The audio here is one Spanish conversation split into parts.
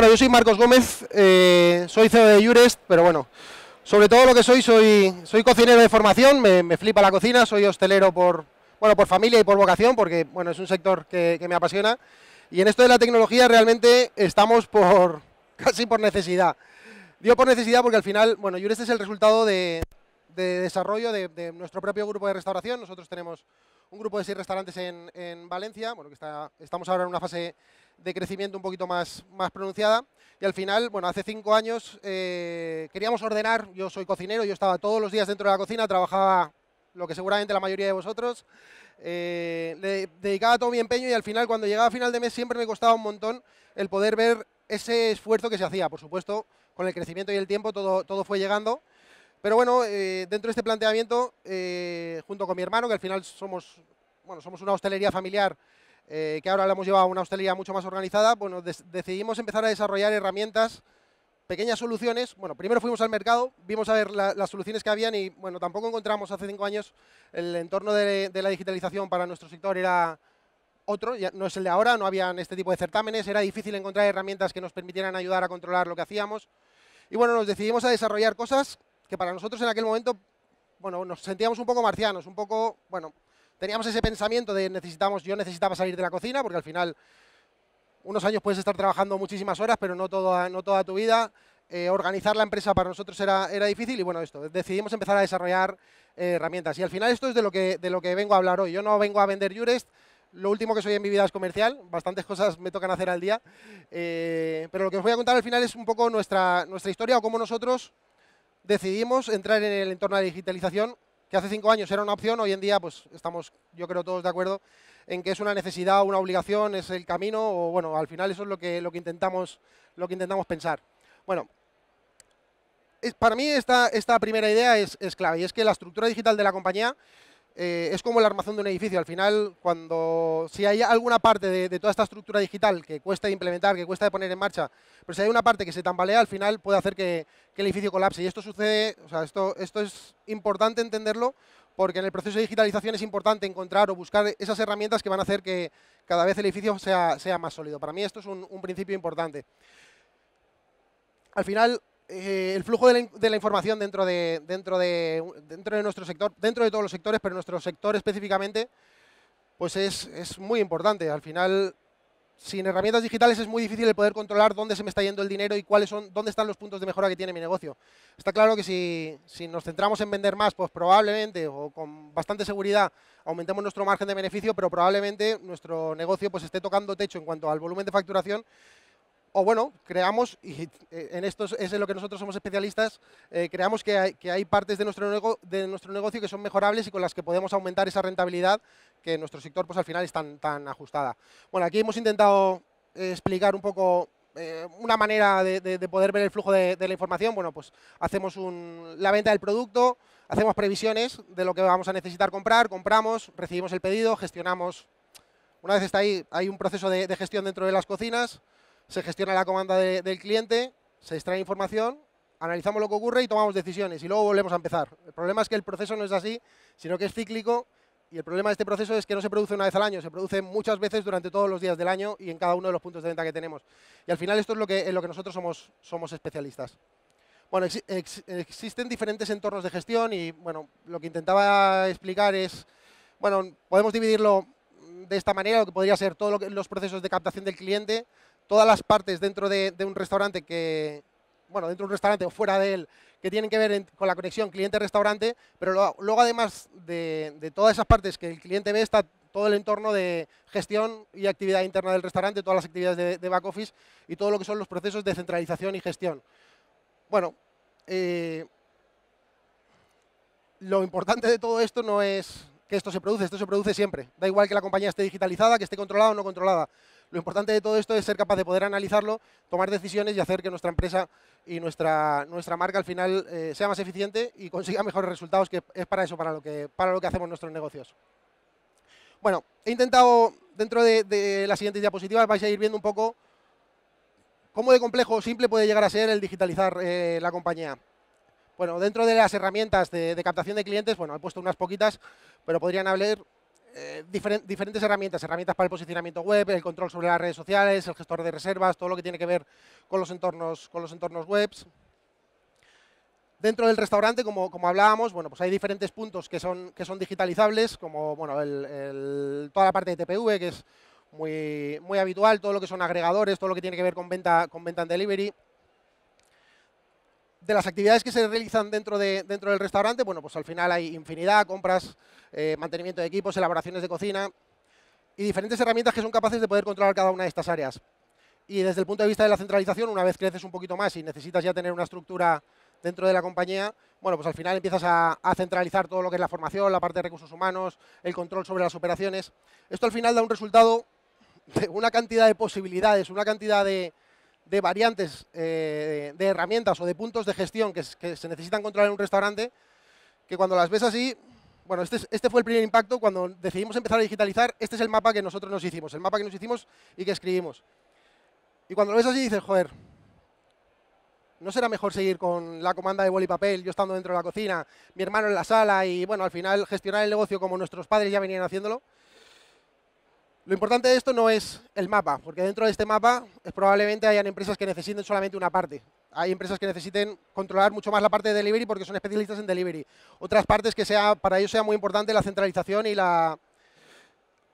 Bueno, yo soy Marcos Gómez, eh, soy CEO de Jurest, pero bueno, sobre todo lo que soy, soy, soy cocinero de formación, me, flipa la cocina, soy hostelero por, bueno, por familia y por vocación, porque bueno, es un sector que, me apasiona. Y en esto de la tecnología realmente estamos por, casi por necesidad. Digo por necesidad porque al final, bueno, Jurest es el resultado de, de desarrollo de, de, nuestro propio grupo de restauración. Nosotros tenemos un grupo de seis restaurantes en, en Valencia, bueno, que está, estamos ahora en una fase de crecimiento un poquito más, más pronunciada. Y al final, bueno, hace cinco años eh, queríamos ordenar, yo soy cocinero, yo estaba todos los días dentro de la cocina, trabajaba lo que seguramente la mayoría de vosotros, eh, dedicaba todo mi empeño y al final, cuando llegaba a final de mes, siempre me costaba un montón el poder ver ese esfuerzo que se hacía. Por supuesto, con el crecimiento y el tiempo todo, todo fue llegando. Pero bueno, eh, dentro de este planteamiento, junto con mi hermano, que al final somos, bueno, somos una hostelería familiar eh, que ahora la hemos llevado a una hostelería mucho más organizada, bueno, decidimos empezar a desarrollar herramientas, pequeñas soluciones. Bueno, primero fuimos al mercado, vimos a ver las soluciones que habían y, bueno, tampoco encontramos hace cinco años el entorno de, la digitalización para nuestro sector era otro, ya, no es el de ahora, no habían este tipo de certámenes, era difícil encontrar herramientas que nos permitieran ayudar a controlar lo que hacíamos. Y bueno, nos decidimos a desarrollar cosas que para nosotros en aquel momento, bueno, nos sentíamos un poco marcianos, un poco, bueno, teníamos ese pensamiento de necesitamos, yo necesitaba salir de la cocina, porque al final unos años puedes estar trabajando muchísimas horas, pero no toda, no toda tu vida. Eh, organizar la empresa para nosotros era, era difícil y bueno, esto, decidimos empezar a desarrollar eh, herramientas. Y al final esto es de lo, que, de lo que vengo a hablar hoy. Yo no vengo a vender Jurest, lo último que soy en mi vida es comercial, bastantes cosas me tocan hacer al día, eh, pero lo que os voy a contar al final es un poco nuestra, nuestra historia o cómo nosotros decidimos entrar en el entorno de digitalización que hace cinco años era una opción, hoy en día pues estamos, yo creo, todos de acuerdo en que es una necesidad, una obligación, es el camino, o bueno, al final eso es lo que, lo que, intentamos, lo que intentamos pensar. Bueno, es, para mí esta, esta primera idea es, es clave, y es que la estructura digital de la compañía eh, es como el armazón de un edificio. Al final, cuando si hay alguna parte de, toda esta estructura digital que cuesta implementar, que cuesta de poner en marcha, pero si hay una parte que se tambalea, al final puede hacer que, el edificio colapse. Y esto sucede, o sea, esto, esto es importante entenderlo porque en el proceso de digitalización es importante encontrar o buscar esas herramientas que van a hacer que cada vez el edificio sea, sea más sólido. Para mí esto es un, un principio importante. Al final, eh, el flujo de la, información dentro de, dentro, de, dentro de nuestro sector, dentro de todos los sectores, pero nuestro sector específicamente, pues es, muy importante. Al final, sin herramientas digitales es muy difícil el poder controlar dónde se me está yendo el dinero y cuáles son, dónde están los puntos de mejora que tiene mi negocio. Está claro que si, nos centramos en vender más, pues probablemente o con bastante seguridad aumentemos nuestro margen de beneficio, pero probablemente nuestro negocio pues esté tocando techo en cuanto al volumen de facturación o bueno, creamos, y eh, en esto es en lo que nosotros somos especialistas, eh, creamos que hay, partes de nuestro, de nuestro negocio que son mejorables y con las que podemos aumentar esa rentabilidad que nuestro sector pues, al final es tan, ajustada. Bueno, aquí hemos intentado eh, explicar un poco una manera de, poder ver el flujo de, la información. Bueno, pues hacemos la venta del producto, hacemos previsiones de lo que vamos a necesitar comprar, compramos, recibimos el pedido, gestionamos. Una vez está ahí, hay un proceso de gestión dentro de las cocinas, se gestiona la comanda del cliente, se extrae información, analizamos lo que ocurre y tomamos decisiones y luego volvemos a empezar. El problema es que el proceso no es así, sino que es cíclico y el problema de este proceso es que no se produce una vez al año, se produce muchas veces durante todos los días del año y en cada uno de los puntos de venta que tenemos. Y al final esto es lo que, en lo que nosotros somos, somos especialistas. Bueno, existen diferentes entornos de gestión y bueno, lo que intentaba explicar es, bueno, podemos dividirlo de esta manera, lo que podría ser todos los procesos de captación del cliente, todas las partes dentro de, un restaurante que, bueno, dentro de un restaurante o fuera de él, que tienen que ver con la conexión cliente-restaurante, pero luego además de, todas esas partes que el cliente ve está todo el entorno de gestión y actividad interna del restaurante, todas las actividades de, back office y todo lo que son los procesos de centralización y gestión. Bueno, eh, lo importante de todo esto no es que esto se produce, esto se produce siempre. Da igual que la compañía esté digitalizada, que esté controlada o no controlada. Lo importante de todo esto es ser capaz de poder analizarlo, tomar decisiones y hacer que nuestra empresa y nuestra, nuestra marca al final eh, sea más eficiente y consiga mejores resultados, que es para eso, para lo que, para lo que hacemos nuestros negocios. Bueno, he intentado, dentro de, las siguientes diapositivas, vais a ir viendo un poco cómo de complejo o simple puede llegar a ser el digitalizar eh, la compañía. Bueno, dentro de las herramientas de, captación de clientes, bueno, he puesto unas poquitas, pero podrían hablar, eh, diferentes herramientas, herramientas para el posicionamiento web, el control sobre las redes sociales, el gestor de reservas, todo lo que tiene que ver con los entornos, con los entornos webs. Dentro del restaurante, como, como hablábamos, bueno, pues hay diferentes puntos que son, que son digitalizables, como bueno, toda la parte de TPV, que es muy, muy habitual, todo lo que son agregadores, todo lo que tiene que ver con venta, con venta en delivery de las actividades que se realizan dentro, de, dentro del restaurante, bueno, pues al final hay infinidad, compras, eh, mantenimiento de equipos, elaboraciones de cocina y diferentes herramientas que son capaces de poder controlar cada una de estas áreas. Y desde el punto de vista de la centralización, una vez creces un poquito más y necesitas ya tener una estructura dentro de la compañía, bueno, pues al final empiezas a, a, centralizar todo lo que es la formación, la parte de recursos humanos, el control sobre las operaciones. Esto al final da un resultado de una cantidad de posibilidades, una cantidad de, de variantes eh, de herramientas o de puntos de gestión que, se necesitan controlar en un restaurante, que cuando las ves así, bueno, este, este fue el primer impacto, cuando decidimos empezar a digitalizar, este es el mapa que nosotros nos hicimos, el mapa que nos hicimos y que escribimos. Y cuando lo ves así dices, joder, ¿no será mejor seguir con la comanda de boli y papel, yo estando dentro de la cocina, mi hermano en la sala y, bueno, al final gestionar el negocio como nuestros padres ya venían haciéndolo? Lo importante de esto no es el mapa, porque dentro de este mapa es eh, probablemente hayan empresas que necesiten solamente una parte. Hay empresas que necesiten controlar mucho más la parte de delivery porque son especialistas en delivery. Otras partes que sea, para ellos sea muy importante la centralización y la,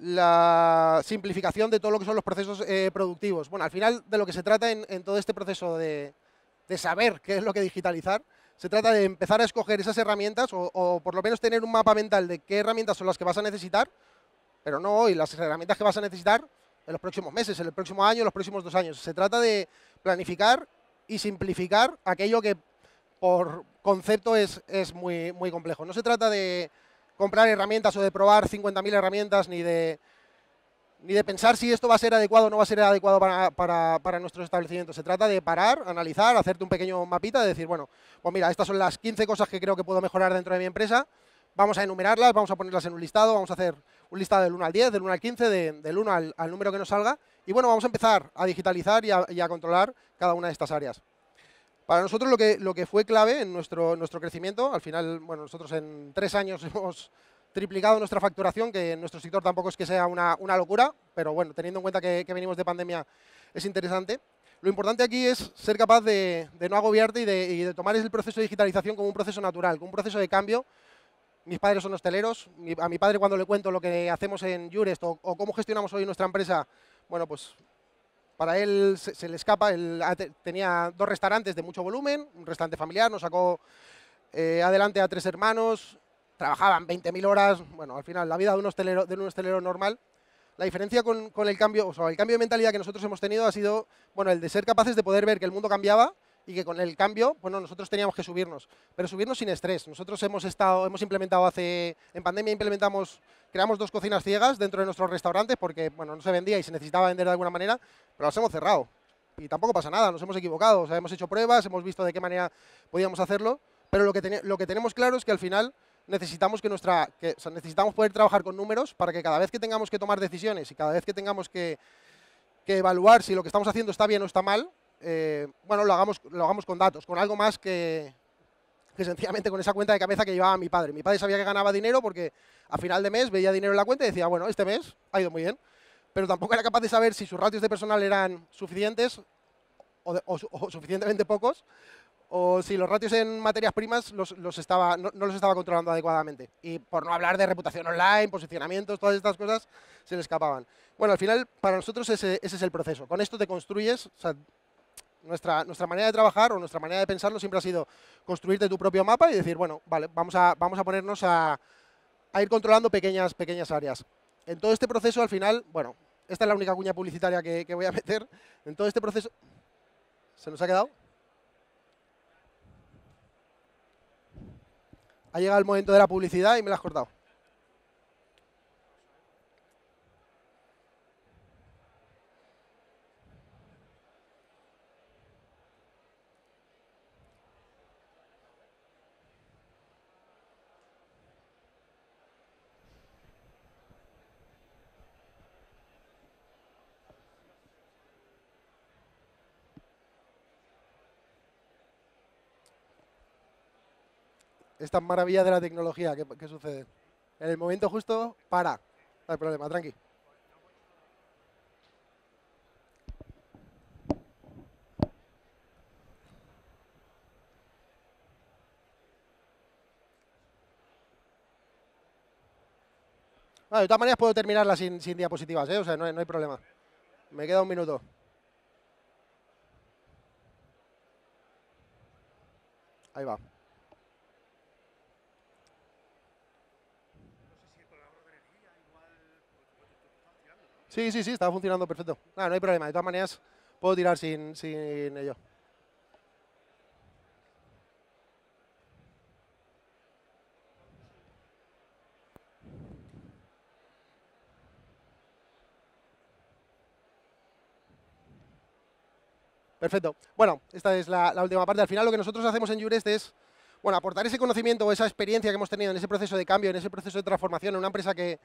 la simplificación de todo lo que son los procesos eh, productivos. Bueno, al final de lo que se trata en, todo este proceso de, saber qué es lo que digitalizar, se trata de empezar a escoger esas herramientas o por lo menos tener un mapa mental de qué herramientas son las que vas a necesitar pero no hoy, las herramientas que vas a necesitar en los próximos meses, en el próximo año, en los próximos dos años. Se trata de planificar y simplificar aquello que por concepto es, muy, muy complejo. No se trata de comprar herramientas o de probar 50.000 herramientas ni de, ni de pensar si esto va a ser adecuado o no va a ser adecuado para, para, para nuestros establecimientos. Se trata de parar, analizar, hacerte un pequeño mapita de decir, bueno, pues mira, estas son las 15 cosas que creo que puedo mejorar dentro de mi empresa vamos a enumerarlas, vamos a ponerlas en un listado, vamos a hacer un listado del 1 al 10, del 1 al 15, del 1 al, número que nos salga. Y bueno, vamos a empezar a digitalizar y a, controlar cada una de estas áreas. Para nosotros lo que, lo que fue clave en nuestro, nuestro crecimiento, al final, bueno, nosotros en tres años hemos triplicado nuestra facturación, que en nuestro sector tampoco es que sea una, una locura, pero bueno, teniendo en cuenta que, venimos de pandemia es interesante. Lo importante aquí es ser capaz de, no agobiarte y de, y de tomar el proceso de digitalización como un proceso natural, como un proceso de cambio mis padres son hosteleros. a mi padre cuando le cuento lo que hacemos en Jurest o, cómo gestionamos hoy nuestra empresa, bueno, pues para él se, le escapa. tenía dos restaurantes de mucho volumen, un restaurante familiar, nos sacó eh, adelante a tres hermanos, trabajaban 20.000 horas. Bueno, al final, la vida de un hostelero, de un hostelero normal. La diferencia con, con el, cambio, o sea, el cambio de mentalidad que nosotros hemos tenido ha sido bueno, el de ser capaces de poder ver que el mundo cambiaba y que con el cambio, bueno, nosotros teníamos que subirnos, pero subirnos sin estrés. Nosotros hemos estado, hemos implementado hace, en pandemia implementamos, creamos dos cocinas ciegas dentro de nuestros restaurantes porque, bueno, no se vendía y se necesitaba vender de alguna manera, pero las hemos cerrado. Y tampoco pasa nada, nos hemos equivocado, o sea, hemos hecho pruebas, hemos visto de qué manera podíamos hacerlo, pero lo que, lo que tenemos claro es que al final necesitamos que nuestra, necesitamos poder trabajar con números para que cada vez que tengamos que tomar decisiones y cada vez que tengamos que, que evaluar si lo que estamos haciendo está bien o está mal, eh, bueno, lo hagamos, lo hagamos con datos, con algo más que, que sencillamente con esa cuenta de cabeza que llevaba mi padre. Mi padre sabía que ganaba dinero porque a final de mes veía dinero en la cuenta y decía, bueno, este mes ha ido muy bien, pero tampoco era capaz de saber si sus ratios de personal eran suficientes o, suficientemente pocos o si los ratios en materias primas los, los estaba, no, los estaba controlando adecuadamente. Y por no hablar de reputación online, posicionamientos, todas estas cosas se le escapaban. Bueno, al final, para nosotros ese, ese es el proceso. Con esto te construyes, nuestra, manera de trabajar o nuestra manera de pensarlo siempre ha sido construirte tu propio mapa y decir, bueno, vale, vamos a, vamos a ponernos a, a ir controlando pequeñas, pequeñas áreas. En todo este proceso, al final, bueno, esta es la única cuña publicitaria que, que voy a meter. En todo este proceso... ¿Se nos ha quedado? Ha llegado el momento de la publicidad y me la has cortado. estas maravillas de la tecnología ¿qué sucede. En el momento justo, para. No hay problema, tranqui. de todas maneras puedo terminarla sin, diapositivas, ¿eh? o sea, no hay problema. Me queda un minuto. Ahí va. Sí, sí, sí, estaba funcionando perfecto. Ah, no hay problema. De todas maneras, puedo tirar sin, ello. Perfecto. Bueno, esta es la, última parte. Al final lo que nosotros hacemos en Jurest es bueno, aportar ese conocimiento o esa experiencia que hemos tenido en ese proceso de cambio, en ese proceso de transformación en una empresa que,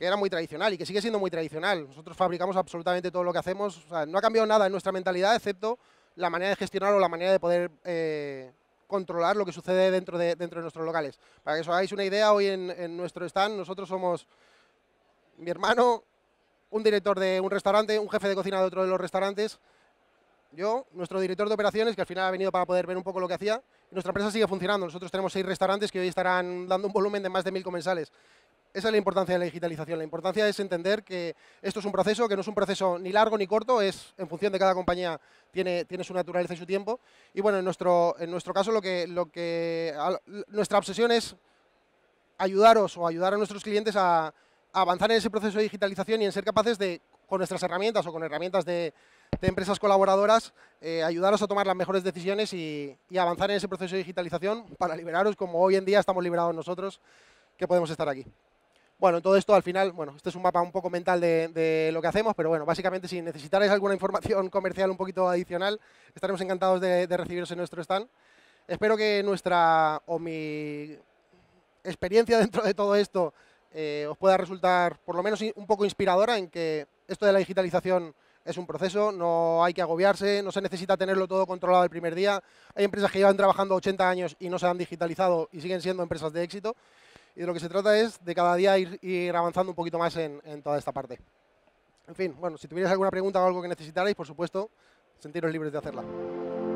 que era muy tradicional y que sigue siendo muy tradicional. Nosotros fabricamos absolutamente todo lo que hacemos. O sea, no ha cambiado nada en nuestra mentalidad, excepto la manera de gestionar o la manera de poder eh, controlar lo que sucede dentro de, dentro de nuestros locales. Para que os hagáis una idea, hoy en, nuestro stand nosotros somos mi hermano, un director de un restaurante, un jefe de cocina de otro de los restaurantes, yo, nuestro director de operaciones, que al final ha venido para poder ver un poco lo que hacía, nuestra empresa sigue funcionando. Nosotros tenemos seis restaurantes que hoy estarán dando un volumen de más de mil comensales. Esa es la importancia de la digitalización. La importancia es entender que esto es un proceso, que no es un proceso ni largo ni corto, es en función de cada compañía tiene, su naturaleza y su tiempo. Y bueno, en nuestro, en nuestro caso lo que, lo que nuestra obsesión es ayudaros o ayudar a nuestros clientes a, avanzar en ese proceso de digitalización y en ser capaces de, con nuestras herramientas o con herramientas de, empresas colaboradoras, eh, ayudaros a tomar las mejores decisiones y, y, avanzar en ese proceso de digitalización para liberaros como hoy en día estamos liberados nosotros, que podemos estar aquí. Bueno, todo esto al final, bueno, este es un mapa un poco mental de, lo que hacemos, pero bueno, básicamente si necesitáis alguna información comercial un poquito adicional, estaremos encantados de, recibiros en nuestro stand. Espero que nuestra o mi experiencia dentro de todo esto eh, os pueda resultar por lo menos un poco inspiradora en que esto de la digitalización es un proceso, no hay que agobiarse, no se necesita tenerlo todo controlado el primer día. Hay empresas que llevan trabajando 80 años y no se han digitalizado y siguen siendo empresas de éxito y de lo que se trata es de cada día ir, avanzando un poquito más en, en, toda esta parte. En fin, bueno, si tuvierais alguna pregunta o algo que necesitarais, por supuesto, sentiros libres de hacerla.